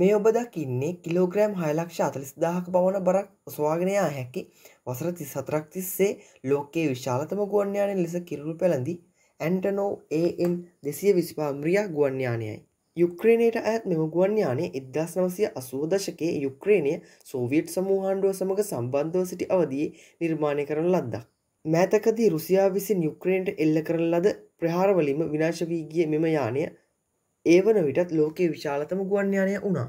මේ ඔබ දකින්නේ කිලෝග්‍රෑම් හයලක්ෂ අතලිස් දාහක පමණ බරක් ඔස්වාගෙනයා හැකි වසර තිස් සතරක් තිස්සේ ලෝකයේ විශාලතම ගුවන්්‍යානය ලෙස කිරුළු පැළඳි ඇන්ටනෝ ඒන් දෙසිය විස්පාම්රිය ගුවන්්‍යානයයි. යුක්්‍රේණයට ඇත් මෙම ගුවන්්‍යානේ ඉදදාස් නවසය අසුවදශකයේ යුක්්‍රේණය සෝවියට් සමූහන්ඩුව සමඟ සම්බන්ධව සිටි අවදී නිර්මාණය කරන ලද්දක්. මෑතකදී රුසියා විසින් යුක්්‍රේන්ට එල්ල කරන ලද ප්‍රහාරවලීම විනාශවීගිය මෙම යානය ඒ වන විටත් ලෝකයේ විශාලතම ගුවන් යානය වුණා